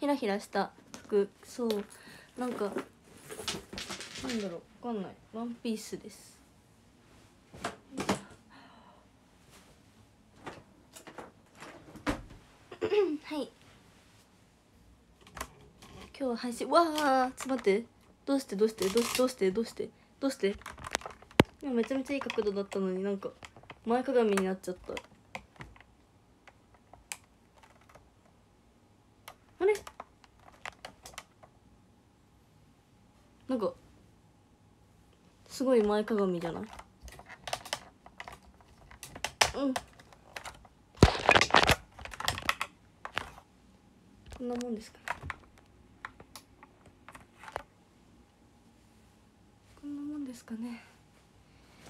ひらひらした服そうなんかなんだろうわかんないワンピースですはい今日配信わあちょっと待ってどうしてどうしてどうしてどうしてどうしてどうしてめちゃめちゃいい角度だったのになんか前かがみになっちゃったい前かがみじゃないうんこんなもんですかこんなもんですかね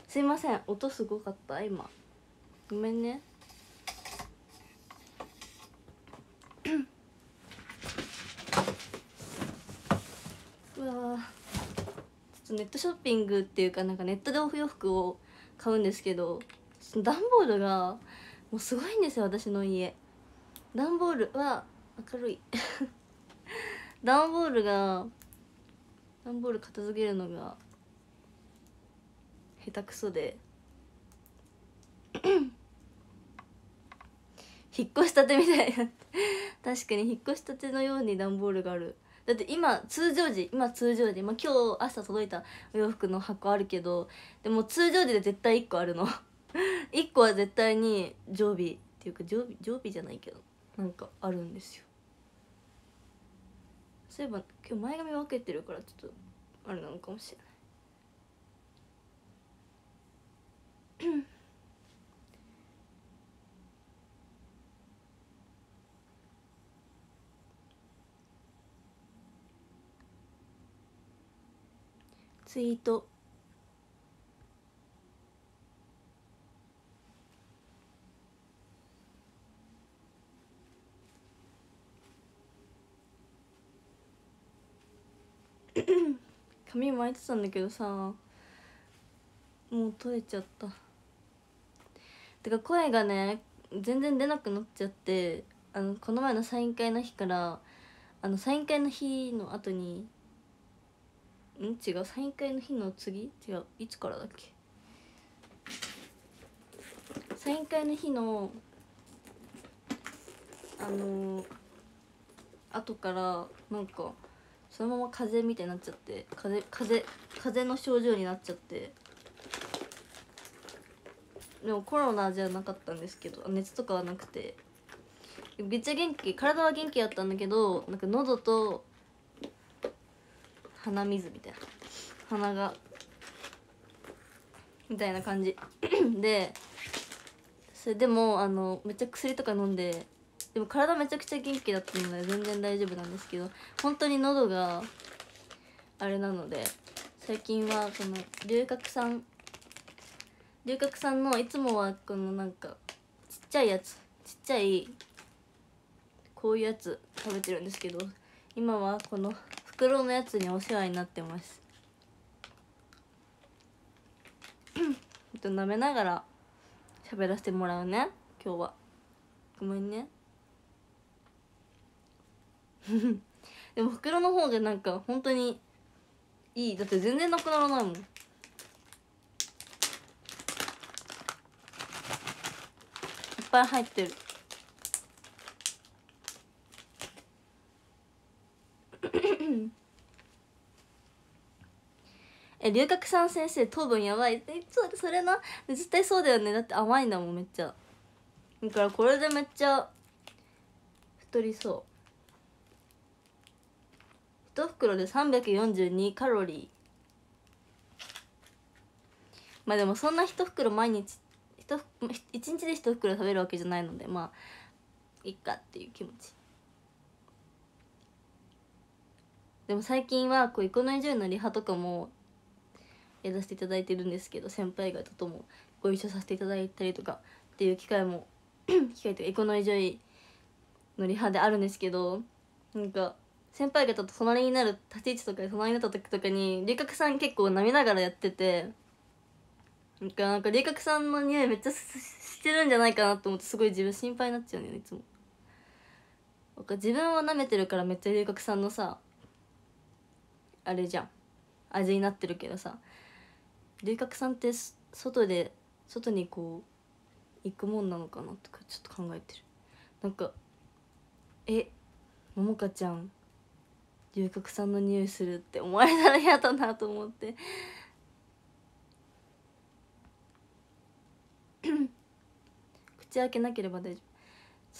すいません音すごかった今ごめんねネットショッピングっていうかなんかネットでお洋服を買うんですけど段ボールがもうすごいんですよ私の家段ボールは明るい 段ボールが段ボール片付けるのが下手くそで 引っ越したてみたいな確かに引っ越したてのように段ボールがあるだって今通常時今通常時、まあ、今日朝届いたお洋服の箱あるけどでも通常時で絶対1個あるの1 個は絶対に常備っていうか常備常備じゃないけどなんかあるんですよそういえば今日前髪分けてるからちょっとあれなのかもしれないツイート髪巻いてたんだけどさもう取れちゃったてか声がね全然出なくなっちゃってあのこの前のサイン会の日からあのサイン会の日の後にん違うサイン会の日の次違ういつからだっけサイン会の日のあのー、後からなんかそのまま風邪みたいになっちゃって風風風邪の症状になっちゃってでもコロナじゃなかったんですけど熱とかはなくてめっちゃ元気体は元気だったんだけどなんか喉と鼻水みたいな鼻がみたいな感じ でそれでもあのめっちゃ薬とか飲んででも体めちゃくちゃ元気だったので全然大丈夫なんですけど本当に喉があれなので最近はその龍角散龍角散のいつもはこのなんかちっちゃいやつちっちゃいこういうやつ食べてるんですけど今はこの袋のやつにお世話になってます と舐めながら喋らせてもらうね今日はごめんね でも袋の方がなんか本当にいいだって全然なくならないもんいっぱい入ってるえ龍角ん先生糖分やばいえそそれな絶対そうだよねだって甘いんだもんめっちゃだからこれでめっちゃ太りそう1袋で342カロリーまあでもそんな1袋毎日 1, 日で1袋食べるわけじゃないのでまあいっかっていう気持ちでも最近はこうイコノイジョイのリハとかもやらせていただいてるんですけど先輩方ともご一緒させていただいたりとかっていう機会も機会というかエコノイジョイのリハであるんですけどなんか先輩方と隣になる立ち位置とか隣になった時とかに龍角さん結構めながらやっててなんかなんか龍角さんの匂いめっちゃしてるんじゃないかなと思ってすごい自分心配になっちゃうねいつも。なんか自分は舐めてるからめっちゃ龍角さんのさあれじゃん味になってるけどさ龍角散って外で外にこう行くもんなのかなとかちょっと考えてるなんかえももかちゃん龍角散の匂いするって思われたら嫌だなと思って 口開けなければ大丈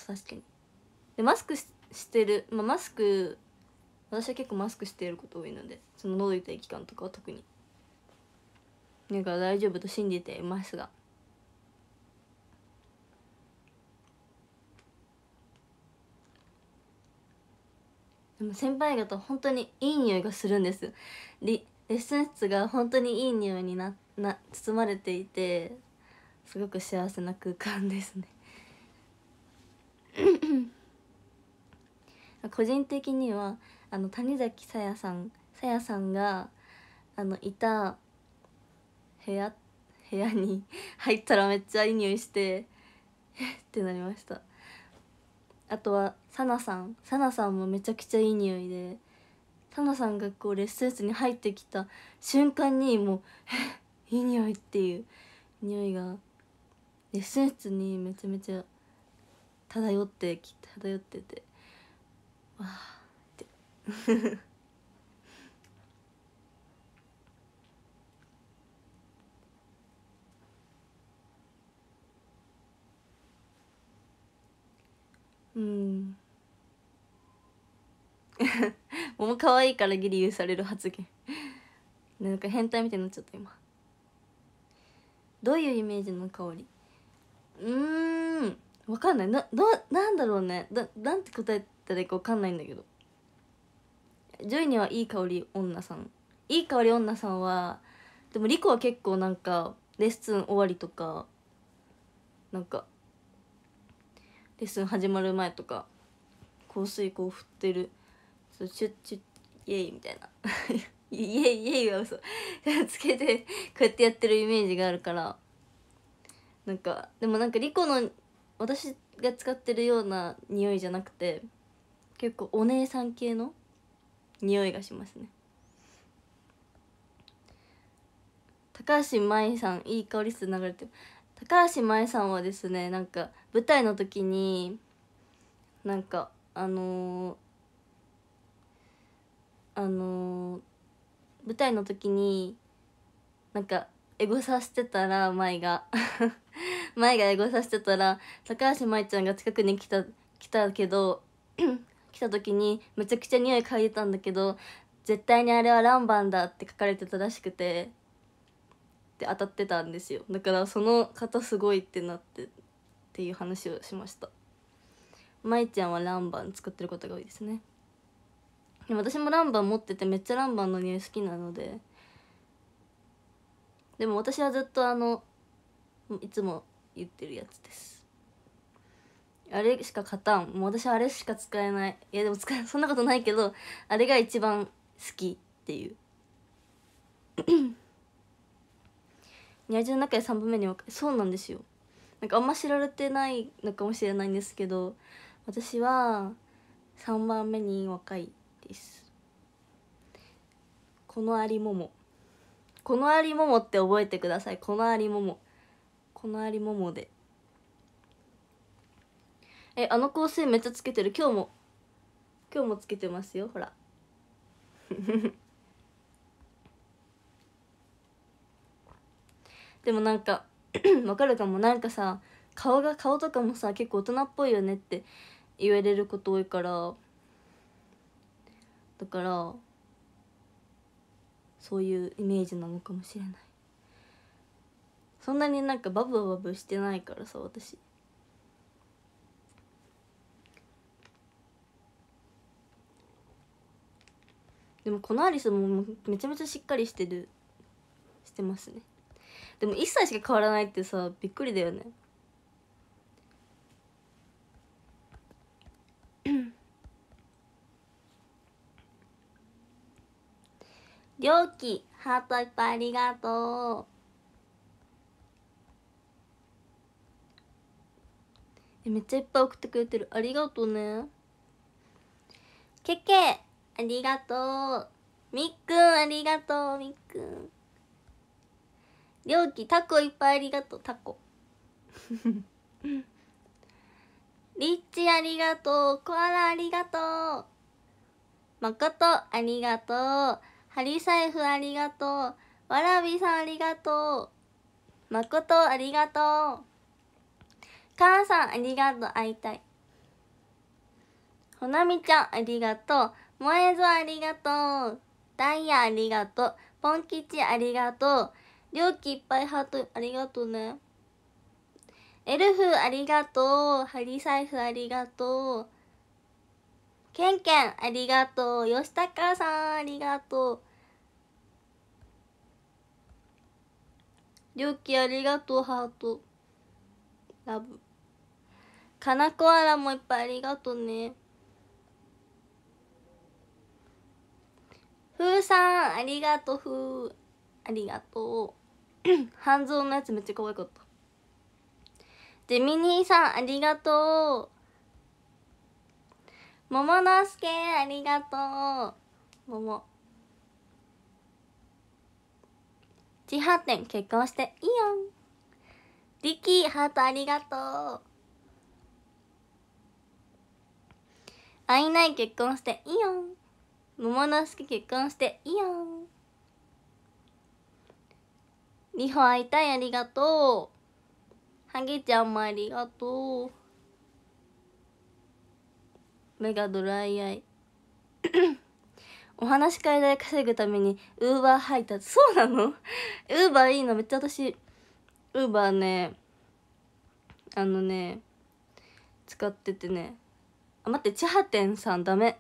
夫確かにでマスクしてる、まあ、マスク私は結構マスクしていること多いのでその喉痛い期間とかは特になんか大丈夫と信じていますがでも先輩方本当にいい匂いがするんですレッスン室が本当にいい匂いになな包まれていてすごく幸せな空間ですね 個人的にはあの谷崎さやさんさやさんがあのいた部屋部屋に入ったらめっちゃいい匂いしてってなりましたあとはサナさんサナさんもめちゃくちゃいい匂いでサナさんがこうレッスン室に入ってきた瞬間にもういい匂いっていう匂いがレッスン室にめちゃめちゃ漂って漂っててわあってうん 桃可愛いからギリ許される発言なんか変態みたいになっちゃった今どういうイメージの香りうんわかんないなどなんだろうねだなんて答えたらいいかわかんないんだけどジョイにはいい香り女さんいい香り女さんはでもリコは結構なんかレッスン終わりとかなんかレッスン始まる前とか香水こう振ってるそうチュッチュッイエイみたいな イエイイエイは嘘 つけてこうやってやってるイメージがあるからなんかでもなんかリコの私が使ってるような匂いじゃなくて結構お姉さん系の匂いがしますね高橋舞さんいい香りする流れてる高橋舞さんはですねなんか舞台の時になんかあのー、あのー、舞台の時になんかエゴさしてたら舞が 舞がエゴさしてたら高橋舞ちゃんが近くに来た来たけど 来た時にめちゃくちゃ匂い嗅いでたんだけど絶対にあれはランバンだって書かれてたらしくてって当たってたんですよだからその方すごいってなってっていう話をしました舞ちゃんはランバン使ってることが多いですねでも私もランバン持っててめっちゃランバンの匂い好きなのででも私はずっとあのいつも言ってるやつですあれしか勝たんもう私はあれしか使えないいやでも使そんなことないけどあれが一番好きっていうニャージの中で3番目にそうなんですよなんかあんま知られてないのかもしれないんですけど私は3番目に若いですこのありももこのありももって覚えてくださいこのありももこのありももでえあの香水めっちゃつけてる今日も今日もつけてますよほらでもなんか わかるかもなんかさ顔が顔とかもさ結構大人っぽいよねって言われること多いからだからそういうイメージなのかもしれないそんなになんかバブバブしてないからさ私でもこのアリスもめちゃめちゃしっかりしてるしてますねでも1歳しか変わらないってさびっくりだよねりょうきハートいっぱいありがとうめっちゃいっぱい送ってくれてるありがとうねけけありがとうみっくんありがとうみっくん容器タコいっぱいありがとうタコ リッチありがとうコアラありがとうまことありがとうハリサイフありがとうわらびさんありがとうまことありがとう母さんありがとう会いたいほなみちゃんありがとうもえぞありがとうダイヤありがとうポン吉ありがとう容器いっぱいハートありがとうねエルフありがとうハリ財布ありがとうケンケンありがとう吉高さんありがとうりょうきありがとうハートラブかなこあらもいっぱいありがとうねふうさんありがとうふうありがとう 半蔵のやつめっちゃ怖かったゼミ兄さんありがとう桃之助ありがとう桃地破天結婚していいよリキーハートありがとう会いない結婚していいよ桃之助結婚していいよリホ会いたいありがとうハゲちゃんもありがとう目がドライアイ お話し会代稼ぐためにウーバー配達そうなのウーバーいいのめっちゃ私ウーバーねあのね使っててねあ待って千葉店さんダメ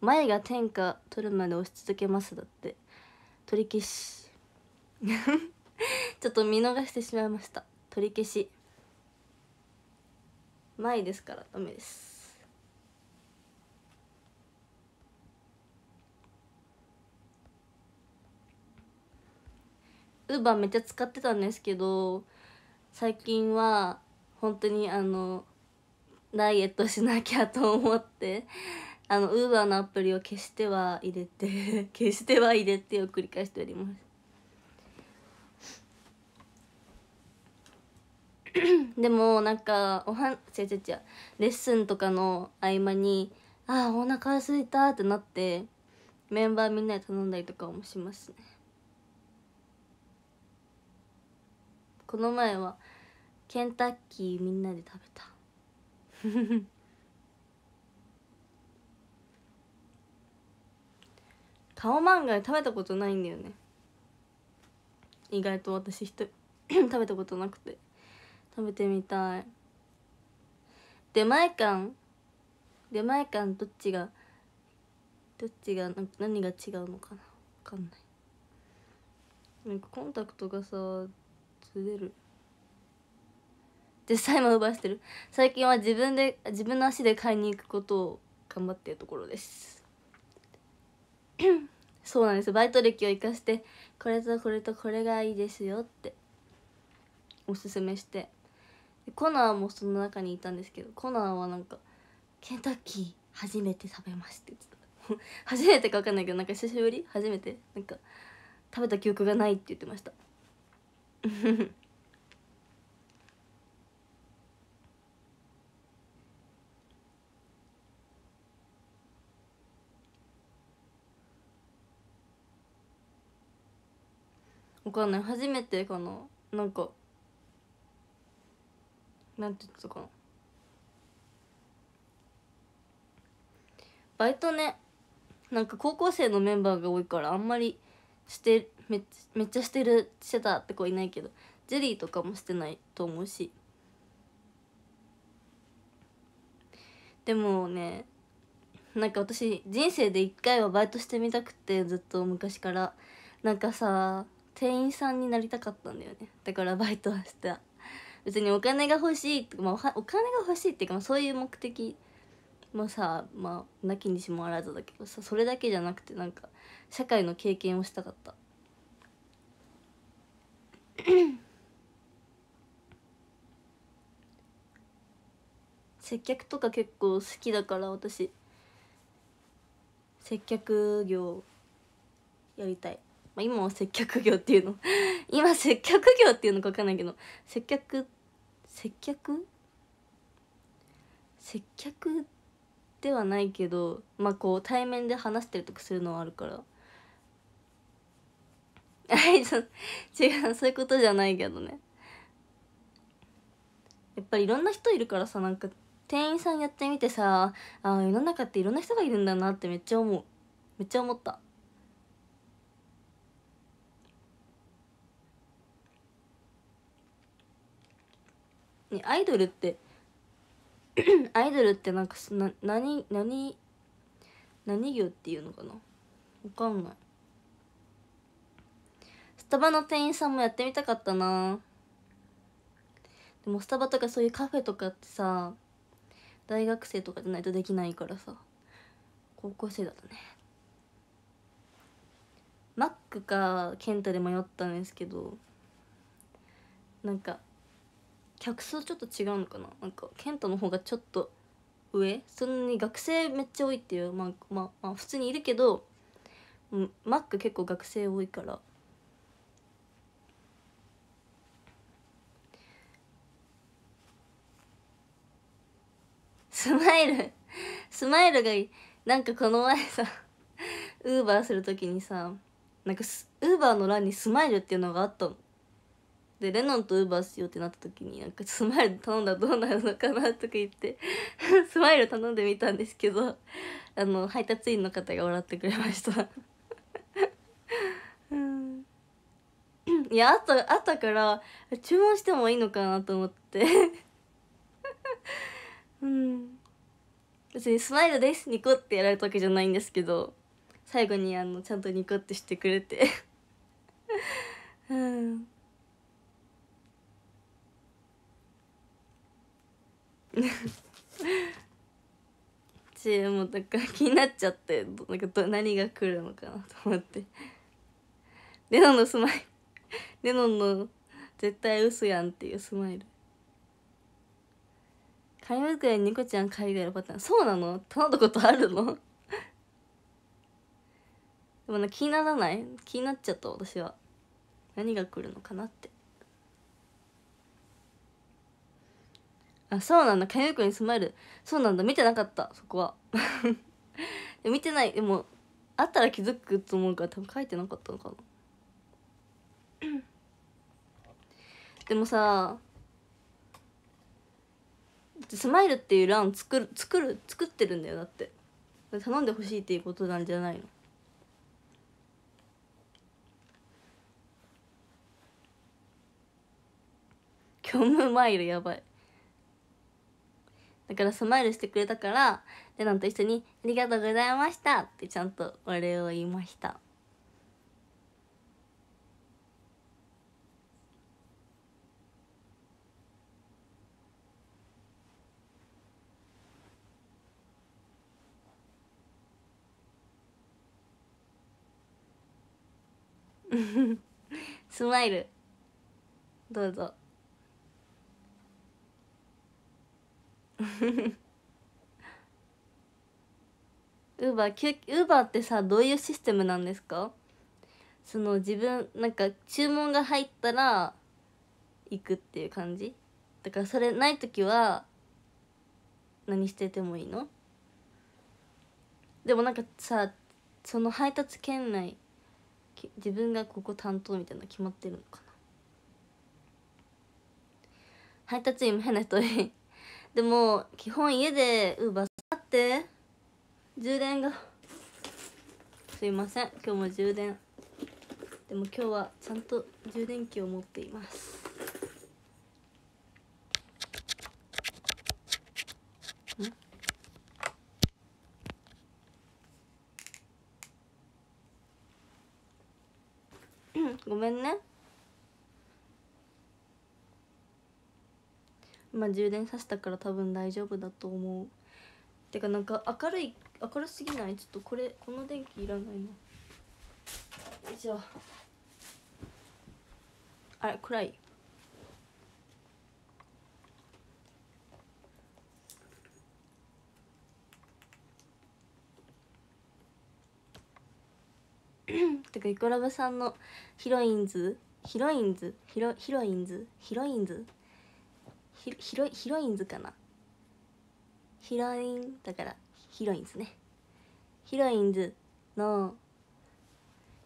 前が天下取るまで押し続けますだって取り消し ちょっと見逃してしまいました取り消し前ですからダメですウーバーめっちゃ使ってたんですけど最近は本当にあのダイエットしなきゃと思ってあのウーバーのアプリを消しては入れて消しては入れてを繰り返しております でもなんかおはん違う違う違うレッスンとかの合間にああお腹すいたってなってメンバーみんなで頼んだりとかもしますねこの前はケンタッキーみんなで食べたフ オマンガ食べたことないんだよね意外と私一人 食べたことなくて食べてみたい出前館出前館どっちがどっちが何が違うのかな分かんないなんかコンタクトがさずれる実際も伸ばしてる最近は自分で自分の足で買いに行くことを頑張ってるところです そうなんですバイト歴を生かしてこれとこれとこれがいいですよっておすすめしてコナーもその中にいたんですけどコナーはなんか「ケンタッキー初めて食べました」って言ってた 初めてか分かんないけどなんか久しぶり初めてなんか食べた記憶がないって言ってました分 かんない初めてかななんかなんて言ってたかなバイトねなんか高校生のメンバーが多いからあんまりしてめめっちゃしてるしてたって子いないけどジェリーとかもしてないと思うしでもねなんか私人生で一回はバイトしてみたくてずっと昔からなんかさ店員さんになりたかったんだよねだからバイトはしてた別にお金が欲しいまあ、お金が欲しいっていうか、そういう目的もさまあなきにしもあらずだけどさそれだけじゃなくてなんか社会の経験をしたかった。接客とか結構好きだから私接客業やりたい、まあ、今は接客業っていうの 今接客業っていうのか分かんないけど接客接客接客ではないけどまあこう対面で話してるとかするのはあるからはい違うそういうことじゃないけどねやっぱりいろんな人いるからさなんか店員さんやってみてさあ世の中っていろんな人がいるんだなってめっちゃ思うめっちゃ思ったアイドルって アイドルってなんかな何何何業っていうのかなわかんないスタバの店員さんもやってみたかったなでもスタバとかそういうカフェとかってさ大学生とかじゃないとできないからさ高校生だたねマックかケンタで迷ったんですけどなんか客層ちょっと違うのかななんか健太の方がちょっと上そんなに学生めっちゃ多いっていう、まあ、まあ、まあ普通にいるけどマック結構学生多いからスマイルスマイルがなんかこの前さウーバーする時にさなんかウーバーの欄にスマイルっていうのがあったのでレノンとウーバーしようってなった時になんかスマイル頼んだらどうなるのかなとか言って スマイル頼んでみたんですけどあの配達員の方が笑ってくれましたうんいやあとあったから注文してもいいのかなと思って うん別に「スマイルですニコ」ってやられたわけじゃないんですけど最後にあのちゃんとニコってしてくれて うん ちもなんか気になっちゃってなんかど何が来るのかなと思ってレノンのスマイルレノンの絶対嘘やんっていうスマイル紙袋にニコちゃん書いてあるパターンそうなの頼んだことあるのでもな気にならない気になっちゃった私は何が来るのかなってあそうなんだかゆいにスマイルそうなんだ見てなかったそこは 見てないでもあったら気づくと思うから多分書いてなかったのかなでもさだってスマイルっていう欄作る作る作ってるんだよだって頼んでほしいっていうことなんじゃないの虚無マイルやばいだからスマイルしてくれたからレナと一緒に「ありがとうございました」ってちゃんとお礼を言いました スマイルどうぞ。ウーバーウーバーってさどういうシステムなんですかその自分なんか注文が入ったら行くっていう感じだからそれない時は何しててもいいのでもなんかさその配達圏内自分がここ担当みたいなの決まってるのかな配達員も変な人でも基本家でウーバーさって充電がすいません今日も充電でも今日はちゃんと充電器を持っています ごめんねまあ、充電させたから多分大丈夫だと思うてかなんか明るい明るすぎないちょっとこれこの電気いらないなよいしょあれ暗い てかイコラブさんのヒロインズヒロインズヒロヒロインズヒロインズヒロヒロインズかなヒロインだからヒロインズねヒロインズの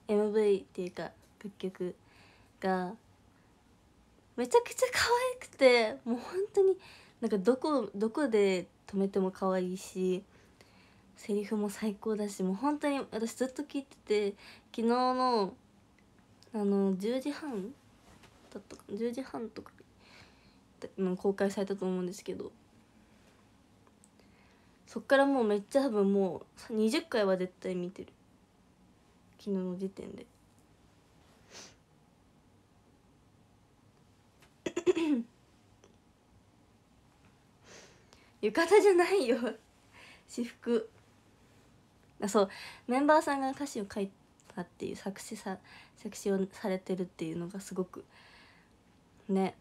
MV っていうか楽曲がめちゃくちゃ可愛くてもう本当になんかどこどこで止めても可愛いしセリフも最高だしもう本当に私ずっと聞いてて昨日のあの10時半だったか10時半とか公開されたと思うんですけどそっからもうめっちゃ多分もう20回は絶対見てる昨日の時点で 浴衣じゃないよ 私服あそうメンバーさんが歌詞を書いたっていう作詞さ作詞をされてるっていうのがすごくね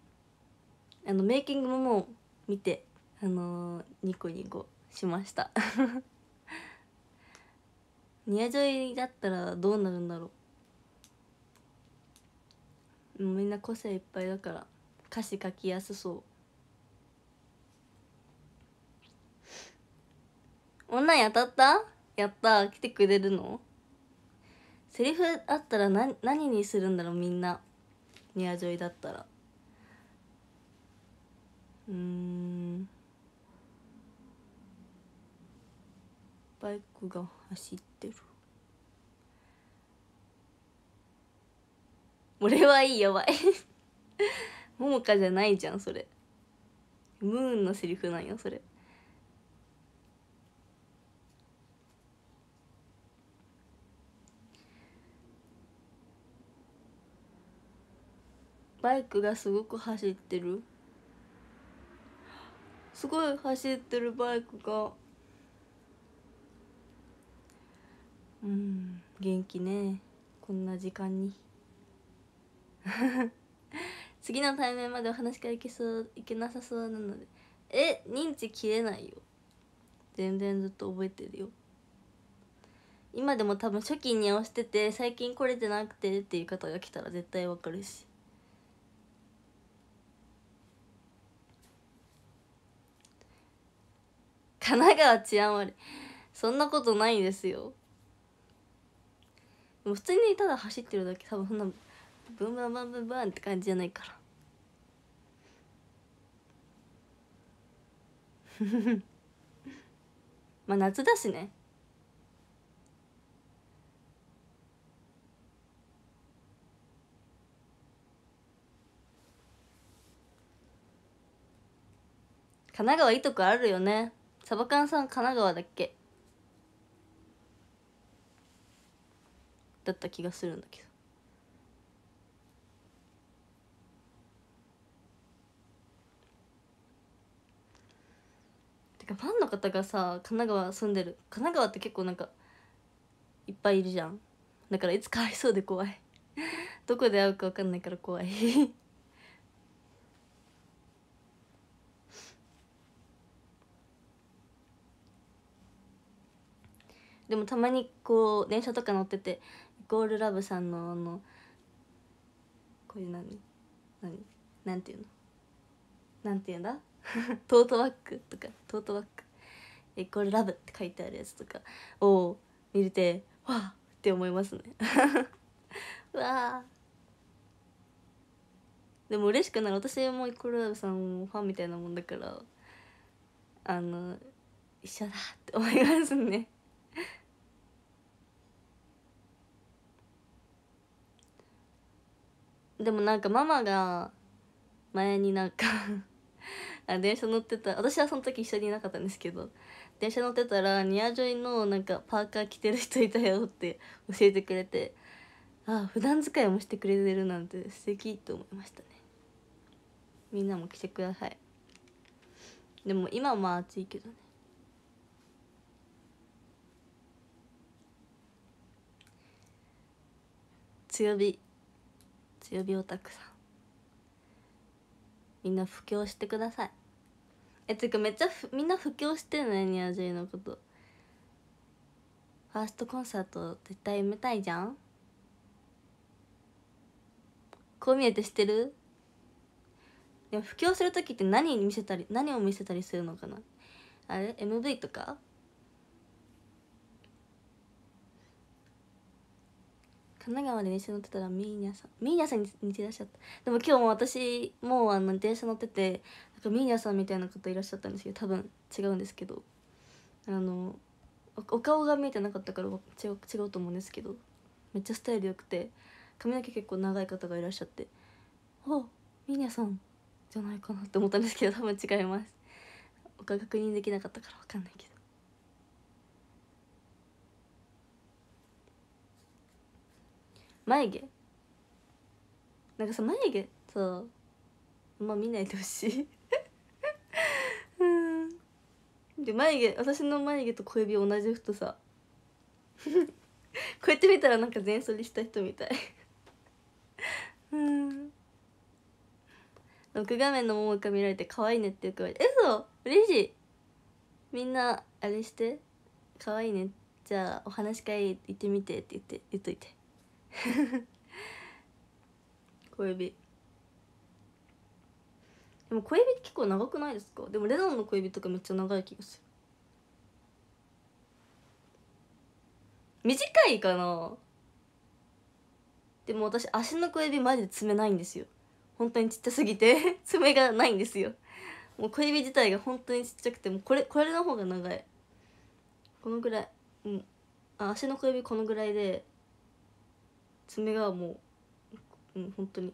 あのメイキングももう見てあのー、ニコニコしました ニアジョイだったらどうなるんだろうみんな個性いっぱいだから歌詞書きやすそう女ン当たったやった来てくれるのセリフあったら何何にするんだろうみんなニアジョイだったら。うんバイクが走ってる俺はいいやばいももかじゃないじゃんそれムーンのセリフなんよそれバイクがすごく走ってるすごい走ってるバイクがうん元気ねこんな時間に 次の対面までお話かいけそういけなさそうなのでえ認知切れないよ全然ずっと覚えてるよ今でも多分初期に押してて最近来れてなくてっていう方が来たら絶対わかるし神奈川治安悪いそんなことないですよでも普通にただ走ってるだけ多分そんなブンブンブンブンブンって感じじゃないから まあ夏だしね神奈川いいとこあるよねサバ缶さん神奈川だっけだった気がするんだけどてかファンの方がさ神奈川住んでる神奈川って結構なんかいっぱいいるじゃんだからいつか会いそうで怖いどこで会うか分かんないから怖いでもたまにこう電車とか乗っててイコールラブさんのあのこういう何何なんていうのなんていうんだ トートバッグとかトートバッグイコールラブって書いてあるやつとかを見れてわあって思いますね わあでも嬉しくなる私もイコールラブさんもファンみたいなもんだからあの一緒だって思いますねでもなんかママが前になんか あ電車乗ってた私はその時一緒にいなかったんですけど電車乗ってたらニアジョイのなんかパーカー着てる人いたよって 教えてくれてああ普段使いもしてくれてるなんて素敵と思いましたねみんなも来てくださいでも今はまあ暑いけどね強火強火オタクさんみんな布教してくださいえつうかめっちゃみんな布教してんのねニアジイのことファーストコンサート絶対埋めたいじゃんこう見えてしてるでも布教する時って何見せたり何を見せたりするのかなあれ MV とか神奈川で電車乗ってたらミーニャさんミーニャさんに似てらっしゃったでも今日も私もうあの電車乗っててなんかミーニャさんみたいな方いらっしゃったんですけど多分違うんですけどあのお顔が見えてなかったから違う違うと思うんですけどめっちゃスタイル良くて髪の毛結構長い方がいらっしゃって「おミーニャさんじゃないかな」って思ったんですけど多分違いますお顔確認できなかったから分かんないけど眉毛なんかさ眉毛さあんま見ないでほしいうんで眉毛私の眉毛と小指同じ太さこうやって見たらなんか全剃りした人みたいうん6画面の桃が見られて可愛いねってよく言われてえそう嬉しいみんなあれして可愛いねじゃあお話し会行ってみてって言って言っといて 小指でも小指結構長くないですかでもレナンの小指とかめっちゃ長い気がする短いかなでも私足の小指マジで爪ないんですよ本当にちっちゃすぎて 爪がないんですよもう小指自体が本当にちっちゃくてもこれこれの方が長いこのぐらいうん足の小指このぐらいで爪がもううん本当に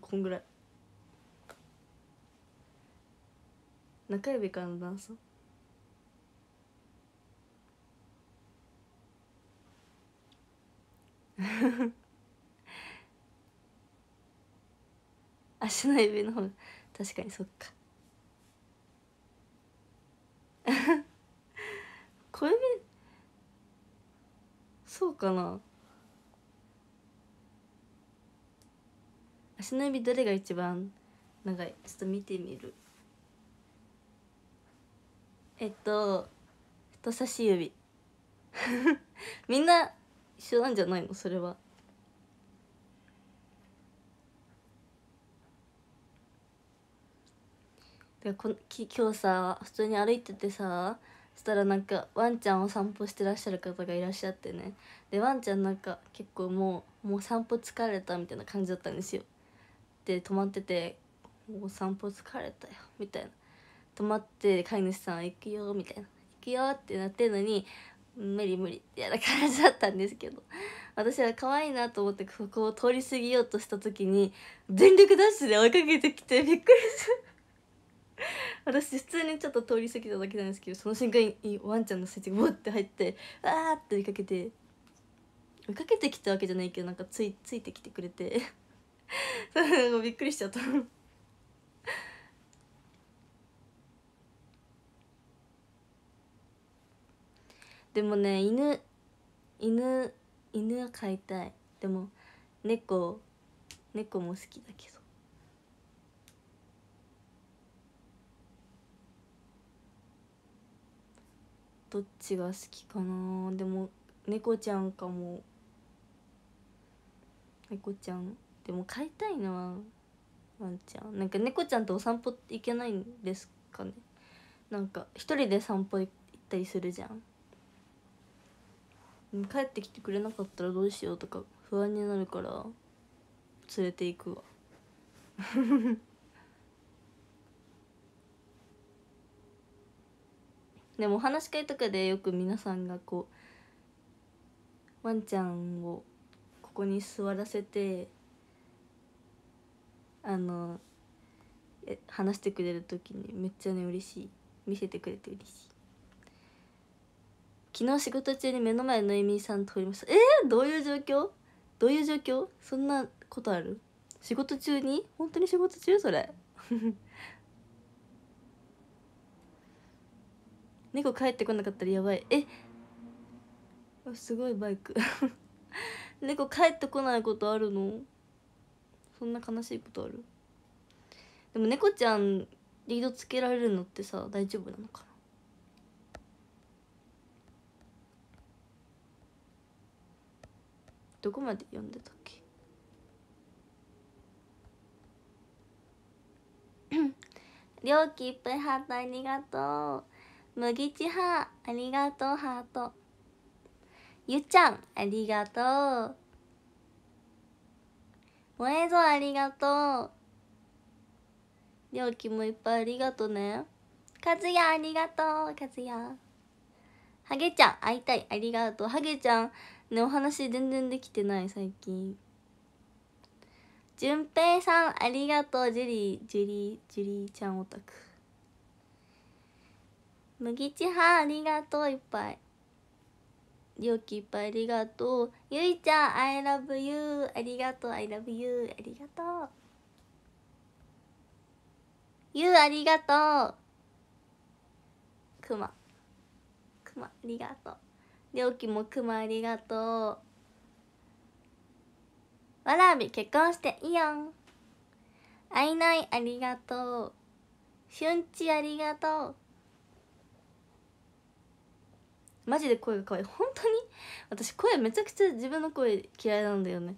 こんぐらい中指からの段差 足の指の方が確かにそっか 小指そうかな足の指どれが一番長いちょっと見てみるえっと人差し指 みんな一緒なんじゃないのそれはこき今日さ普通に歩いててさそしたらなんかワンちゃんを散歩してらっしゃる方がいらっしゃってねでワンちゃんなんか結構もうもう散歩疲れたみたいな感じだったんですよって泊まってて「お散歩疲れたよ」みたいな「泊まって飼い主さん行くよ」みたいな「行くよ」ってなってるのに「無理無理」ってやな感じだったんですけど私は可愛いなと思ってここを通り過ぎようとした時に全力ダッシュで追いかけてきてびっくりする。私普通にちょっと通り過ぎただけなんですけどその瞬間にワンちゃんのスイッチがボッて入ってわーって追いかけて追いかけてきたわけじゃないけどなんかついついてきてくれて びっくりしちゃったでもね犬犬犬は飼いたいでも猫猫も好きだけどどっちが好きかなでも猫ちゃんかも猫ちゃんでも飼いたいなワンちゃんなんか猫ちゃんとお散歩行けないんですかねなんか一人で散歩行ったりするじゃん帰ってきてくれなかったらどうしようとか不安になるから連れていくわ でもお話し会とかでよく皆さんがこうワンちゃんをここに座らせてあの話してくれる時にめっちゃね嬉しい見せてくれて嬉しい昨日仕事中に目の前のえみさん通りましたえー、どういう状況どういう状況そんなことある仕事中に本当に仕事中それ 猫帰ってこなかったらやばいえすごいバイク 猫帰ってこないことあるのそんな悲しいことあるでも猫ちゃんリードつけられるのってさ大丈夫なのかなどこまで読んでたっけりょうきいっぱいハートありがとう麦ちは、ありがとうハートゆちゃんありがとうありがとう料金もいっぱいありがとねかずやありがとうかずやハゲちゃん会いたいありがとうハゲちゃんねお話全然できてない最近じゅんぺいさんありがとうジュリージュリージュリーちゃんオタク麦茶ありがとういっぱいりょうきいっぱいありがとうゆいちゃん I love you ありがとう I love you ありがとうゆうありがとうくまくまありがとうりょうきもくまありがとうわらび結婚していいよんあいないありがとうしゅんちありがとうマジで声が可愛い本当に私声めちゃくちゃ自分の声嫌いなんだよね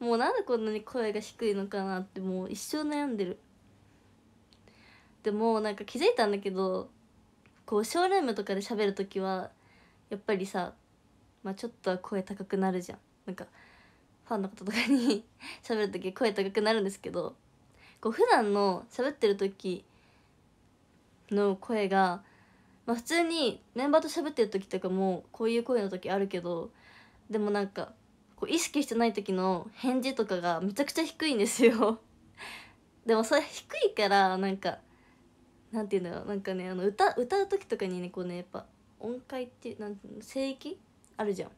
もうなんでこんなに声が低いのかなってもう一生悩んでるでもなんか気づいたんだけどこうショールームとかで喋る時はやっぱりさ、まあ、ちょっとは声高くなるじゃんなんかファンの方とかに 喋る時声高くなるんですけどこう普段の喋ってる時の声がまあ、普通にメンバーと喋ってる時とかもこういう声の時あるけどでもなんかこう意識してない時の返事とかがめちゃくちゃ低いんですよ でもそれ低いからなんかなんて言うんだろうなんかねあの歌歌う時とかにねこうねやっぱ音階ってなんていうの声域あるじゃん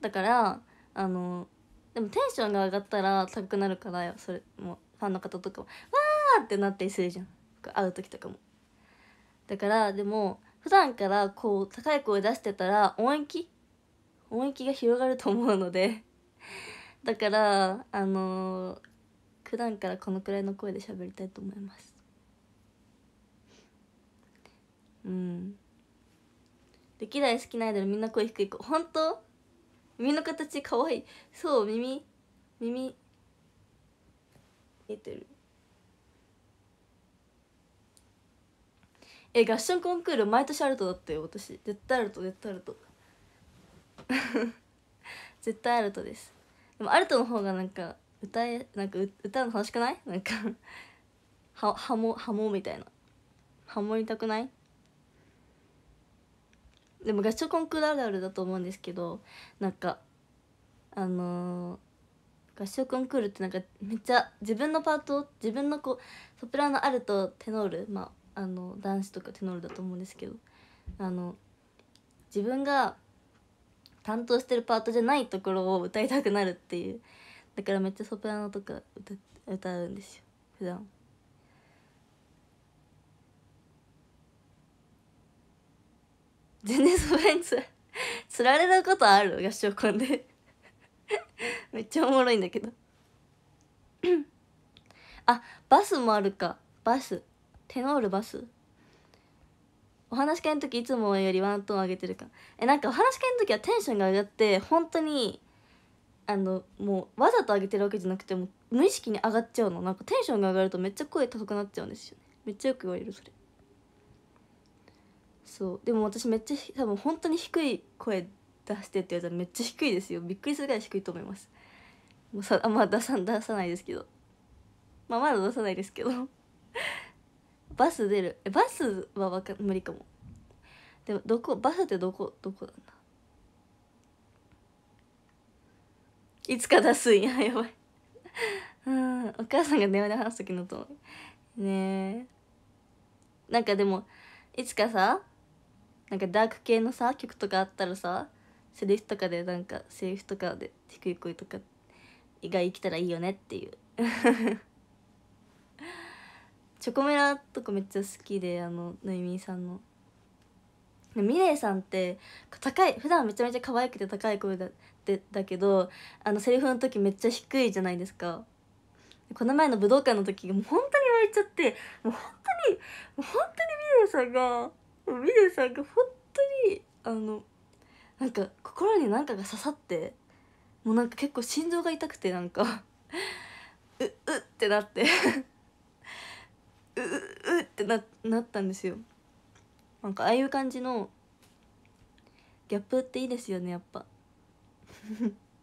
だからあのでもテンションが上がったら高くなるからそれもファンの方とかも「わー!」ってなったりするじゃん会う時とかもだからでも普段からこう高い声出してたら音域音域が広がると思うので だからあのー、普段からこのくらいの声で喋りたいと思いますうん歴代好きなアイドルみんな声低い子本当耳の形かわいいそう耳耳出てるえ合唱コンクール毎年あるとだったよ私絶対あると絶対あると 絶対あるとですでもあるとの方がなんか歌えなんか歌うの楽しくないなんかはハモハモみたいなハモりたくないでも合唱コンクールあるあるだと思うんですけどなんかあのー、合唱コンクールってなんかめっちゃ自分のパート自分のこソプラノアルトテノールまああの男子とかテノールだと思うんですけどあの自分が担当してるパートじゃないところを歌いたくなるっていうだからめっちゃソプラノとか歌歌うんですよ普段全然それにつつられることある合唱コンで めっちゃおもろいんだけどあバスもあるかバステノールバスお話し会の時いつもよりワントーン上げてるかえなんかお話し会の時はテンションが上がって本当にあのもうわざと上げてるわけじゃなくても無意識に上がっちゃうのなんかテンションが上がるとめっちゃ声高くなっちゃうんですよねめっちゃよく言われるそれそうでも私めっちゃ多分本当に低い声出してって言われたらめっちゃ低いですよびっくりするぐらい低いと思いますもうさあま出さ出さないですけどまあまだ出さないですけどバス出るえバスはわか無理かもでもどこバスってどこどこなんだいつか出すんや やばいうんお母さんが電話で話す時のとねえなんかでもいつかさなんかダーク系のさ曲とかあったらさセリフとかでなんかセリフとかで低い声とかが生きたらいいよねっていう チョコメラとかめっちゃ好きであのぬいみさんのミレイさんって高い普段めちゃめちゃ可愛くて高い声だでだけどあのセリフの時めっちゃ低いじゃないですかこの前の武道館の時もう本当に泣いちゃってもう本当に本当にミレイさんがミレイさんが本当にあのなんか心に何かが刺さってもうなんか結構心臓が痛くてなんか ううってなって ううってななったんですよなんかああいう感じのギャップっていいですよねやっぱ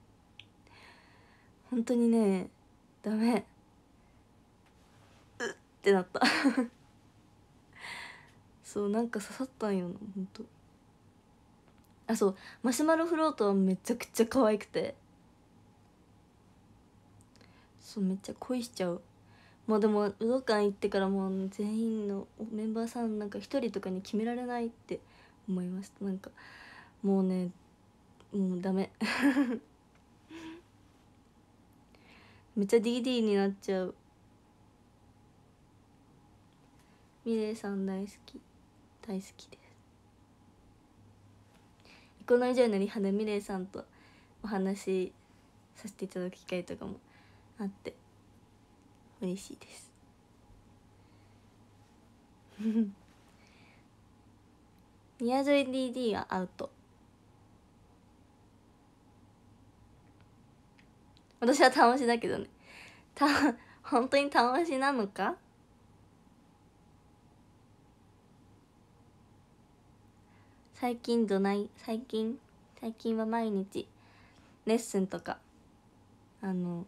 本当にねダメうってなった そうなんか刺さったんよな本当あそうマシュマロフロートはめちゃくちゃ可愛くてそうめっちゃ恋しちゃうまあでも武道館行ってからもう全員のメンバーさんなんか1人とかに決められないって思いましたなんかもうねもうダメめっちゃ DD になっちゃうミレイさん大好き大好きですこの以上のリハでミレイさんとお話しさせていただく機会とかもあって嬉しいです宮添 DD はアウト私はたしだけどねた本当にたしなのか最近どない最近最近は毎日レッスンとかあの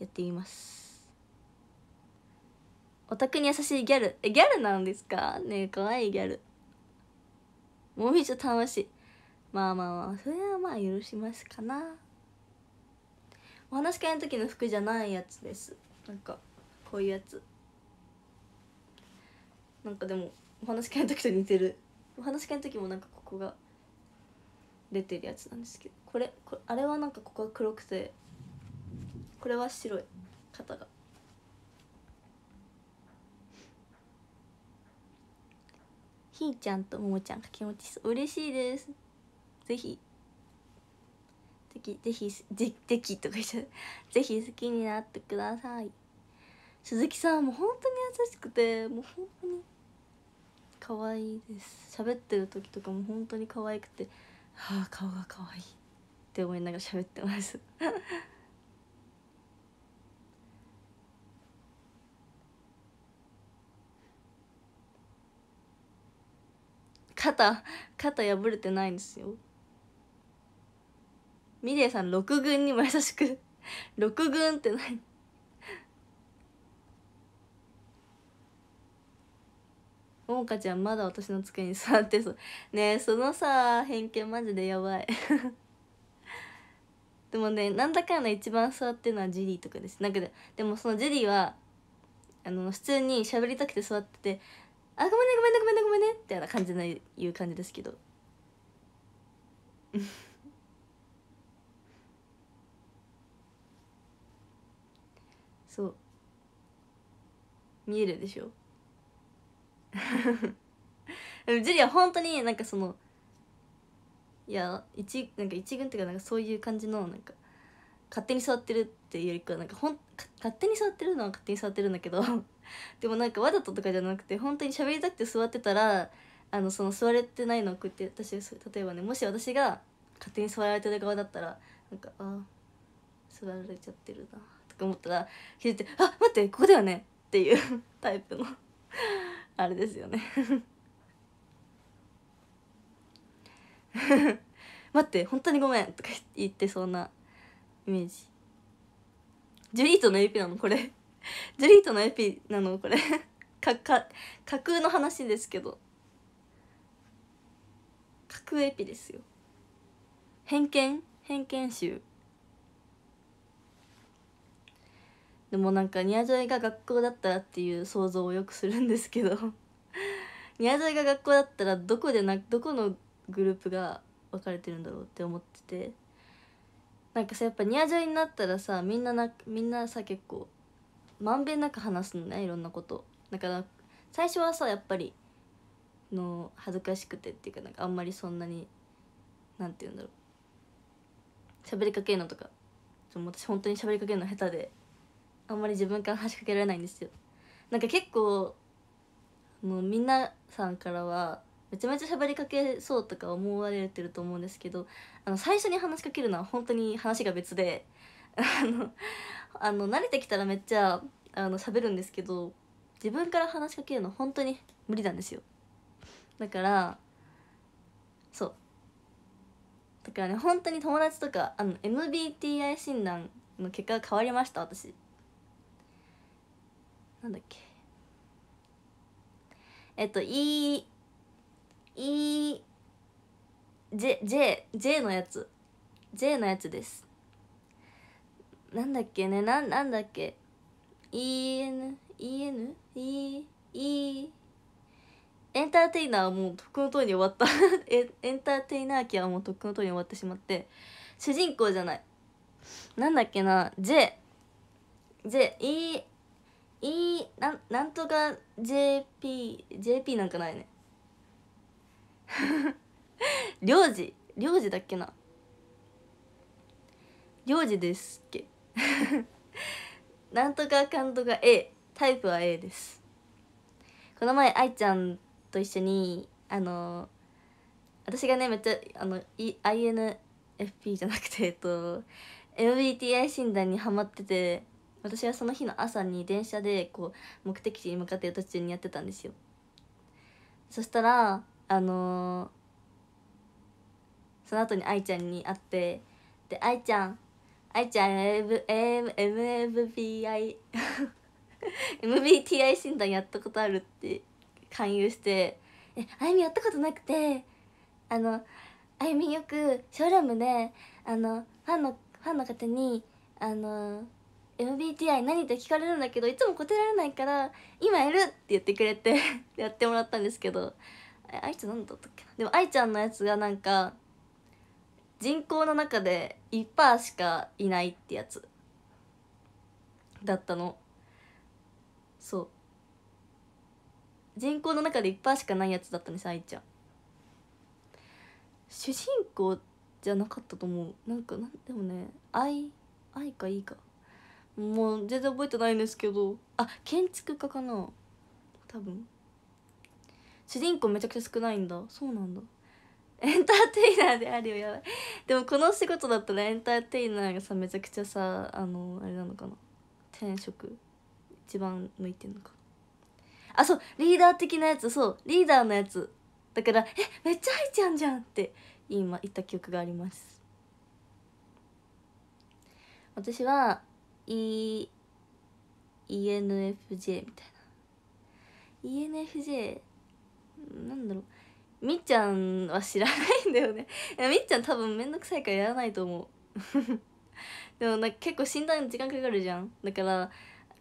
やってみますオタクに優しいギャルえギャルなんですかねえ可愛いギャルもみじ楽しいまあまあまあそれはまあ許しますかなお話し会の時の服じゃないやつですなんかこういうやつなんかでもお話し会の時と似てるお話し会の時もなんかここが出てるやつなんですけどこれこれあれはなんかここが黒くてこれは白い肩がひーちゃんとももちゃんが気持ちそう嬉しいですぜひぜひぜひぜぜひとか言っちゃう ぜひ好きになってください鈴木さんも本当に優しくてもう本当に可愛いです喋ってる時とかも本当に可愛くてはあ顔が可愛いって思いながら喋ってます肩肩破れてないんですよミレイさん6軍にも優しく6軍って何ももかちゃんまだ私の机に座ってそうねえそのさ偏見マジでやばい でもねなんだかんだ一番座ってるのはジリーとかですなんかででもそのジリーはあの普通に喋りたくて座ってて「あごめんねごめんねごめんねごめんね」みたいな感じのいう感じですけど そう見えるでしょ ジュリア本当になんかそのいや一なんか一軍っていうかなんかそういう感じのなんか勝手に座ってるっていうよりかなんかほん勝手に座ってるのは勝手に座ってるんだけど でもなんかわざととかじゃなくて本当に喋りたくて座ってたらあのその座れてないのをこうやって私例えばねもし私が勝手に座られてる側だったらなんかあ座られちゃってるなとか思ったら気づいて「あ待ってここだよね」っていう タイプの あれですよね待って本当にごめんとか言ってそうなイメージジュリートのエピなのこれ ジュリートのエピなのこれ かか架空の話ですけど架空エピですよ偏見偏見集でもなんかニアジョイが学校だったらっていう想像をよくするんですけど ニアジョイが学校だったらどこでなどこのグループが分かれてるんだろうって思っててなんかさやっぱニアジョイになったらさみんななみんなさ結構まんべんなく話すのねいろんなことだから最初はさやっぱりの恥ずかしくてっていうかなんかあんまりそんなに何て言うんだろう喋りかけるのとかちょ私本当に喋りかけるの下手であんまり自分から話しかけられないんですよなんか結構もうみんなさんからはめちゃめちゃ喋りかけそうとか思われてると思うんですけどあの最初に話しかけるのは本当に話が別であのあの慣れてきたらめっちゃあの喋るんですけど自分から話しかけるの本当に無理なんですよだからそうだからね本当に友達とかあの MBTI 診断の結果が変わりました私なんだっけえっと E E J, J, J のやつ J のやつですなんだっけねなんなんだっけ EN EN E E エンターテイナーはもうとっくのとおりに終わった エンターテイナー期はもうとっくのとおりに終わってしまって主人公じゃないなんだっけな J J E E なんなんとか JP JP なんかないね 領事領事だっけな領事ですっけ なんとかかんとか A タイプは A ですこの前愛ちゃんと一緒にあの私がねめっちゃあの、I、INFP じゃなくてえっと MBTI 診断にハマってて私はその日の朝に電車でこう目的地に向かってる途中にやってたんですよそしたらあのー、その後に愛ちゃんに会ってで「愛ちゃん愛ちゃん MMBI MBTI 診断やったことあるって勧誘して「えあゆみやったことなくてあのあゆみよくショールームであのファンのファンの方にあの MBTI 何って聞かれるんだけどいつも答えられないから今やるって言ってくれてやってもらったんですけどあいちゃん何だったっけでもあいちゃんのやつがなんか人口の中で1%しかいないってやつだったのそう人口の中で1%しかないやつだったんです愛ちゃん主人公じゃなかったと思うなんかなんでもね愛愛かいいかもう全然覚えてないんですけどあ建築家かな多分主人公めちゃくちゃ少ないんだそうなんだエンターテイナーであるよやばいでもこの仕事だったらエンターテイナーがさめちゃくちゃさあのあれなのかな転職一番向いてんのかあそうリーダー的なやつそうリーダーのやつだから「えめっちゃ愛ちゃんじゃん」って今言った記憶があります私は E ENFJ みたいな ENFJ なんだろうみっちゃんは知らないんだよねみっちゃん多分めんどくさいからやらないと思う でもなんか結構診断時間かかるじゃんだから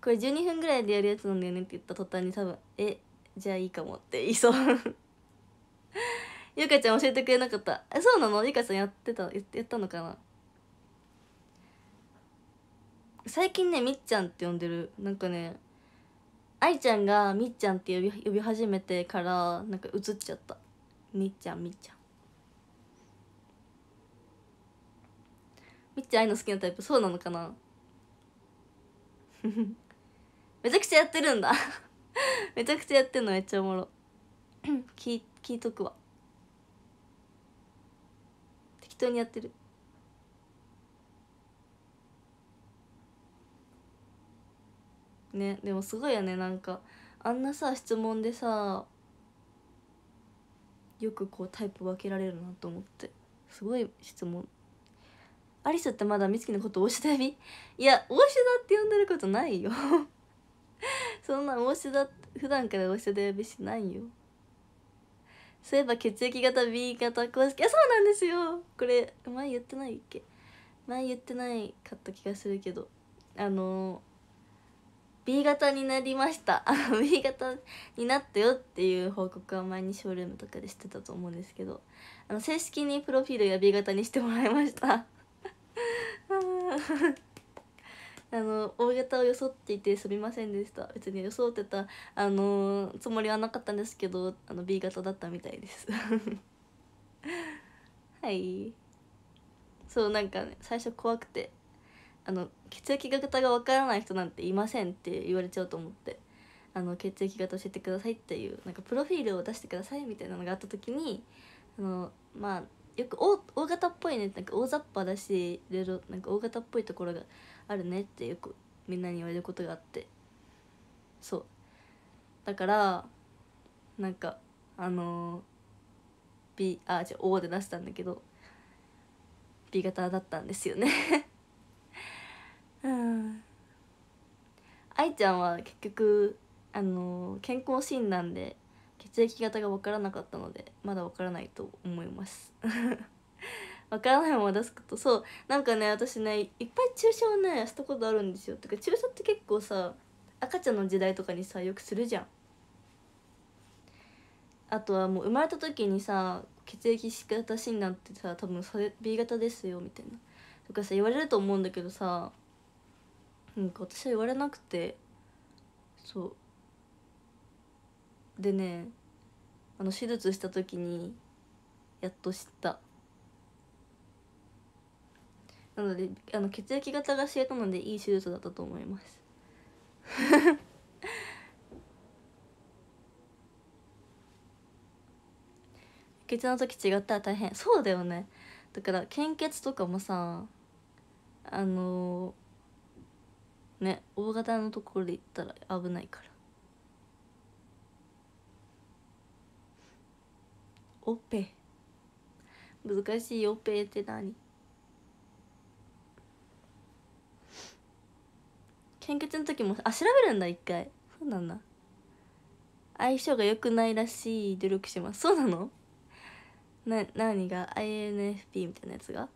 これ12分ぐらいでやるやつなんだよねって言った途端に多分「えじゃあいいかも」って言いそう ゆかちゃん教えてくれなかったえそうなのゆかちゃんやってたやったのかな最近ねみっちゃんって呼んでるなんかね愛ちゃんがみっちゃんって呼び呼び始めてからなんか映っちゃったみっちゃんみっちゃんみっちゃん愛の好きなタイプそうなのかな めちゃくちゃやってるんだ めちゃくちゃやってるのめっちゃおもろ 聞聞いとくわ適当にやってるねでもすごいよねなんかあんなさ質問でさよくこうタイプ分けられるなと思ってすごい質問アリスってまだ美月のこと大下呼びいや大下って呼んでることないよ そんな大下田普段から大下で呼びしないよそういえば血液型 B 型公式あそうなんですよこれ前言ってないっけ前言ってないかった気がするけどあのー B 型になりました B 型になったよっていう報告は前にショールームとかでしてたと思うんですけどあの正式にプロフィールや B 型にしてもらいました あの大型を装っていてすみませんでした別に装ってたあのつもりはなかったんですけどあの B 型だったみたいです はいそうなんかね最初怖くてあの血液型がわからない人なんていませんって言われちゃうと思ってあの血液型教えてくださいっていうなんかプロフィールを出してくださいみたいなのがあった時にあのまあよく大大型っぽいねなんか大雑把だしいろいろなんか大型っぽいところがあるねってよくみんなに言われることがあってそうだからなんかあのー、B あじゃあ O で出したんだけど B 型だったんですよねうん愛ちゃんは結局あの健康診断で血液型が分からなかったのでまだ分からないと思います分 からないまま出すことそうなんかね私ねいっぱい注射をねしたことあるんですよてか注射って結構さ赤ちゃんの時代とかにさよくするじゃんあとはもう生まれた時にさ血液型診断ってさ多分それ B 型ですよみたいなとかさ言われると思うんだけどさなんか私は言われなくてそうでねあの手術した時にやっと知ったなのであの血液型が知れたのでいい手術だったと思います 血の時違ったら大変そうだよねだから献血とかもさあのーね大型のところで行ったら危ないからオペ難しいオペって何献血の時もあ調べるんだ一回そうなんだ相性が良くないらしい努力しますそうなのな何が INFP みたいなやつが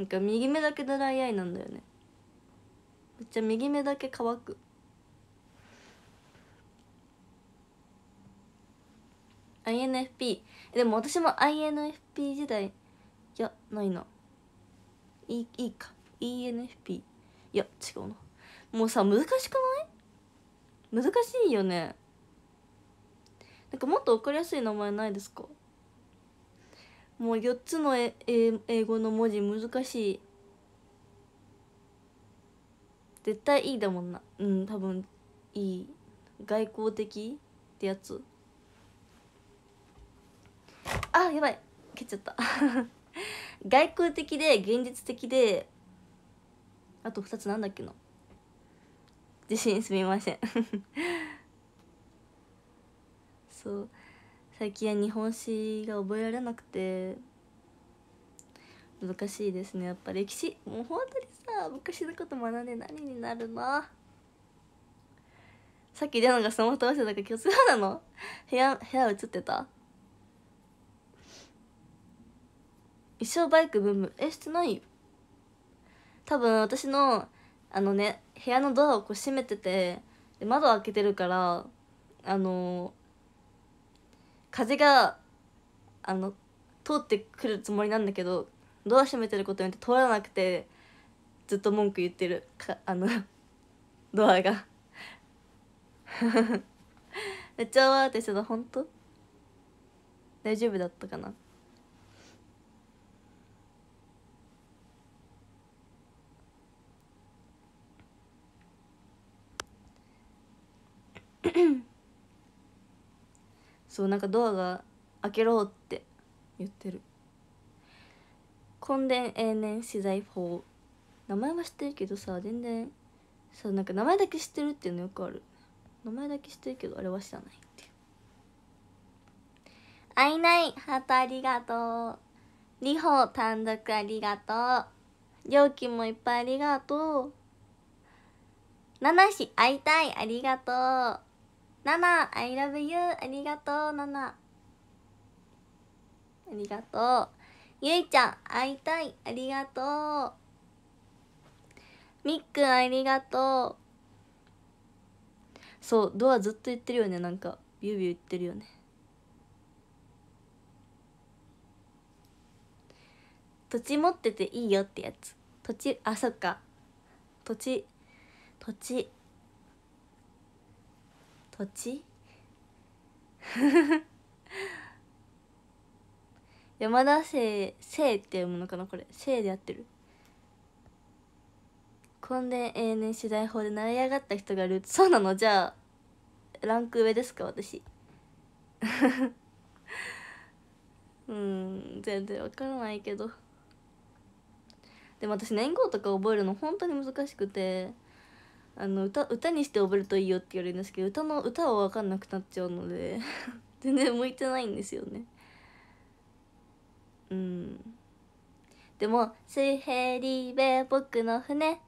なんか右目だけドライアイなんだよねめっちゃ右目だけ乾く INFP でも私も INFP 時代いやないないいいいか ENFP いや違うなもうさ難しくない難しいよねなんかもっと分かりやすい名前ないですかもう4つのえ英語の文字難しい絶対いいだもんなうん多分いい外交的ってやつあやばい蹴っちゃった 外交的で現実的であと2つなんだっけな自信すみません そう最近は日本史が覚えられなくて難しいですねやっぱ歴史もう本当にさ昔のこと学んで何になるのさっきレナがスマホ倒してたけど今日そうなの部屋部屋映ってた一生バイクブームえしてない多分私のあのね部屋のドアをこう閉めてて窓開けてるからあの風があの通ってくるつもりなんだけどドア閉めてることによって通らなくてずっと文句言ってるかあの ドアが めっちゃわーってしてた本当大丈夫だったかなうん。そうなんかドアが開けろって言ってる根伝永年資材法名前は知ってるけどさ全然さなんか名前だけ知ってるっていうのよくある名前だけ知ってるけどあれは知らないって会いないハートありがとうリホ単独ありがとう料金もいっぱいありがとうナナシ会いたいありがとうナナ I love you ありがとうナナありがとうゆいちゃん会いたいありがとうみっくんありがとうそうドアずっと言ってるよねなんかビュービュー言ってるよね土地持ってていいよってやつ土地あそっか土地土地土地 山田姓姓っていうものかなこれ姓でやってる根伝永年取材法で習い上がった人がルーツそうなのじゃあランク上ですか私 うん全然わからないけどでも私年号とか覚えるの本当に難しくてあの歌歌にして覚えるといいよって言われるんですけど歌の歌は分かんなくなっちゃうので 全然向いてないんですよねうんでも「水平リーベ僕の船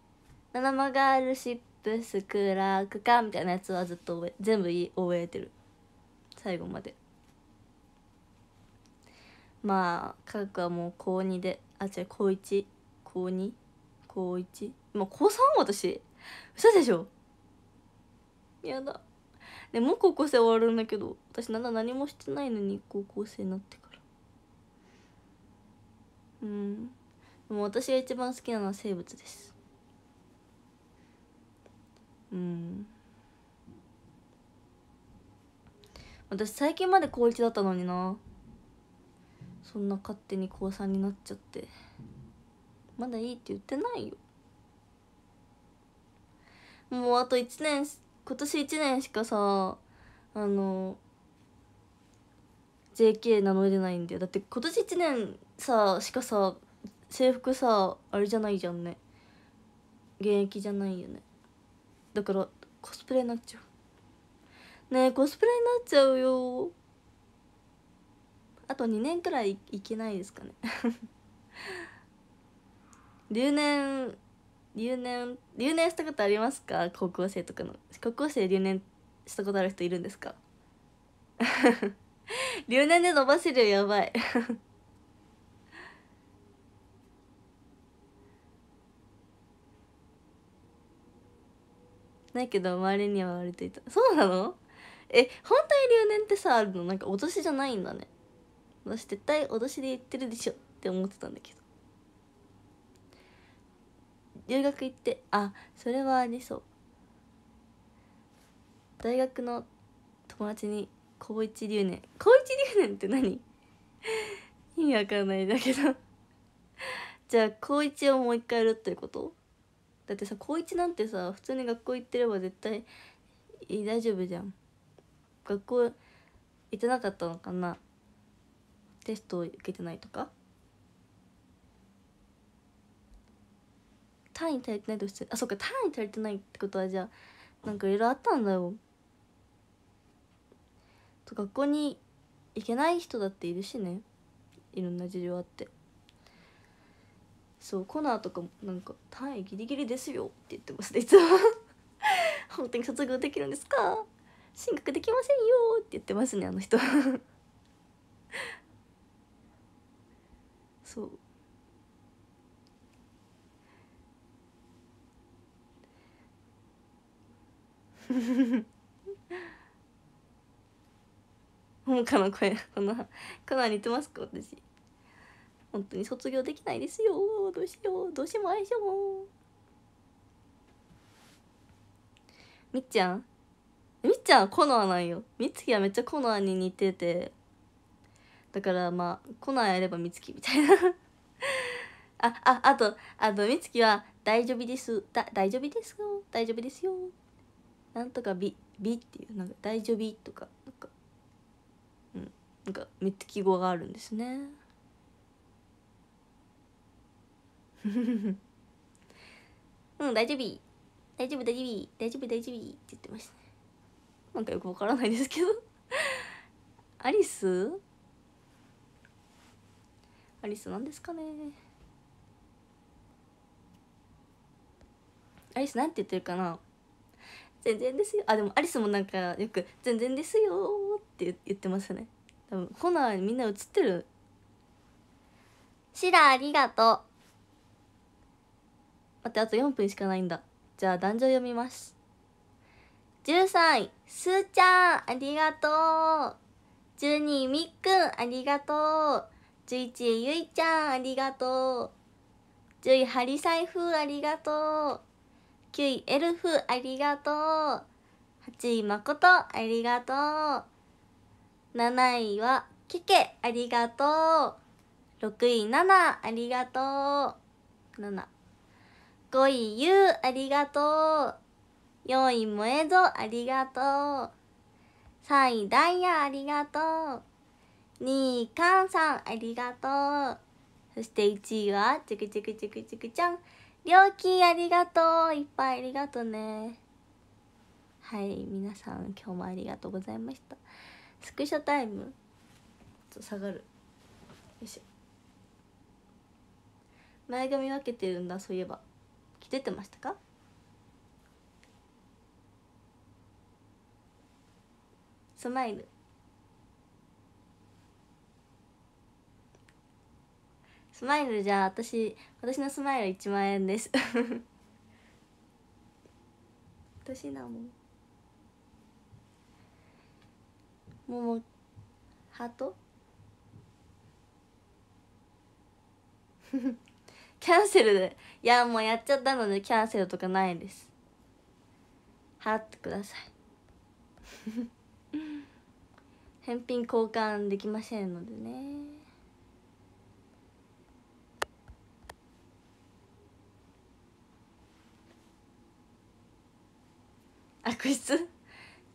七曲がるシップスクラークか」みたいなやつはずっと全部覚えてる最後までまあ科学はもう高2であ違う高1高2高1もう高3私嘘でしょやだでもう高校生終わるんだけど私なんだ何もしてないのに高校生になってからうんでも私が一番好きなのは生物ですうん私最近まで高1だったのになそんな勝手に高3になっちゃってまだいいって言ってないよもうあと1年今年1年しかさあの JK 名乗れないんだよだって今年1年さしかさ制服さあれじゃないじゃんね現役じゃないよねだからコスプレになっちゃうねえコスプレになっちゃうよあと2年くらいいけないですかね 留年留年留年したことありますか高校生とかの高校生留年したことある人いるんですか 留年で伸ばせるやばい ないけど周りには割といたそうなのえ本当に留年ってさあるのなんか脅しじゃないんだね私絶対脅しで言ってるでしょって思ってたんだけど留学行ってあそれはねそう大学の友達に高一留年高一留年って何 意味わかんないんだけどじゃあ高一をもう一回やるってことだってさ高一なんてさ普通に学校行ってれば絶対大丈夫じゃん学校行ってなかったのかなテストを受けてないとか単位足りてないと普通あそっか単位足りてないってことはじゃあなんかいろいろあったんだよと学校に行けない人だっているしねいろんな事情あってそうコナーとかもなんか「単位ギリギリですよ」って言ってますねいつも 本当に卒業できるんですか進学できませんよって言ってますねあの人そうほのかの声こんなかな似てますか私本当に卒業できないですよどうしようどうしましょうみっちゃんみっちゃんコナーなんよみつきはめっちゃコナーに似ててだからまあコナーやればみつきみたいな あああとあとみつきは大丈夫ですだ大丈夫ですよ大丈夫ですよなんとかビ、ビっていうなんか大丈夫とかなんかうんなんかめっちゃ記号があるんですね うん大丈夫大丈夫大丈夫大丈夫大丈夫って言ってましたねなんかよくわからないですけど アリスアリスなんですかねアリスなんて言ってるかな全然ですよあでもアリスもなんかよく「全然ですよ」って言ってましたね多分コナーみんな映ってるシラありがとう待ってあと4分しかないんだじゃあ壇上読みます13位すーちゃんありがとう12位みっくんありがとう11位ゆいちゃんありがとう10位ハリ財布ありがとう9位エルフありがとう8位誠ありがとう7位はケケありがとう6位ナナありがとう75位ユウありがとう4位萌えぞありがとう3位ダイヤありがとう2位カンさんありがとうそして1位はチクチクチクチクちゃん料金ありがとういっぱいありがとうねはい皆さん今日もありがとうございましたスクショタイムちょっと下がるよいしょ前髪分けてるんだそういえば着ててましたかスマイルスマイルじゃあ私私のスマイル1万円です年なもんもうハート キャンセルでいやもうやっちゃったのでキャンセルとかないですハートください 返品交換できませんのでね悪質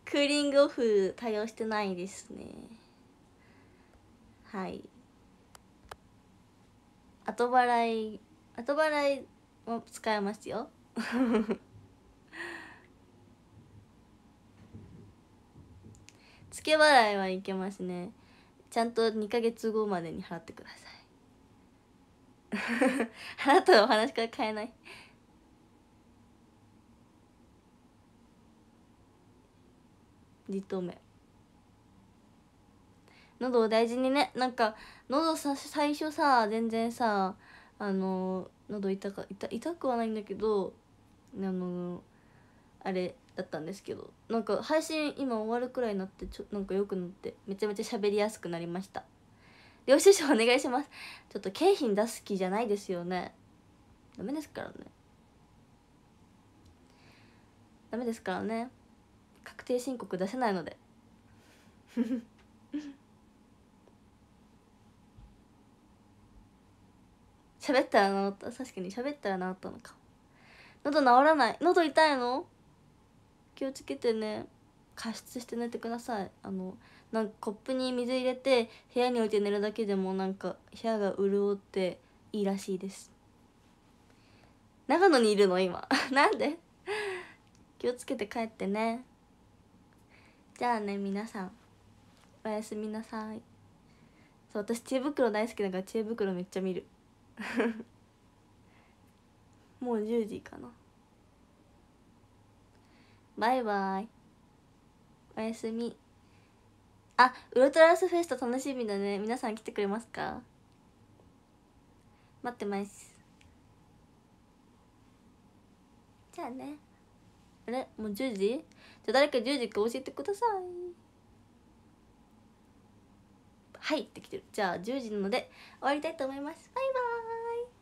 クーリングオフ対応してないですねはい後払い後払いも使えますよ 付け払いはいけますねちゃんと2か月後までに払ってくださいあな たらお話から変えないリトメ喉を大事にねなんか喉さ最初さ全然さあの喉痛か痛痛くはないんだけどあのあれだったんですけどなんか配信今終わるくらいになってちょなんか良くなってめちゃめちゃ喋りやすくなりました領収書お願いしますちょっと景品出す気じゃないですよねダメですからねダメですからね確定申告出せないので 喋ったら治った確かに喋ったら治ったのか喉治らない喉痛いの気をつけてね加湿して寝てくださいあのなんかコップに水入れて部屋に置いて寝るだけでもなんか部屋が潤っていいらしいです長野にいるの今 なんで 気をつけて帰ってねじゃあね皆さんおやすみなさいそう私知恵袋大好きだから知恵袋めっちゃ見る もう10時かなバイバイおやすみあウルトラスフェスト楽しみだね皆さん来てくれますか待ってますじゃあねあれもう10時じゃ誰か十字く教えてくださいはいって来てるじゃあ10時なので終わりたいと思いますバイバーイ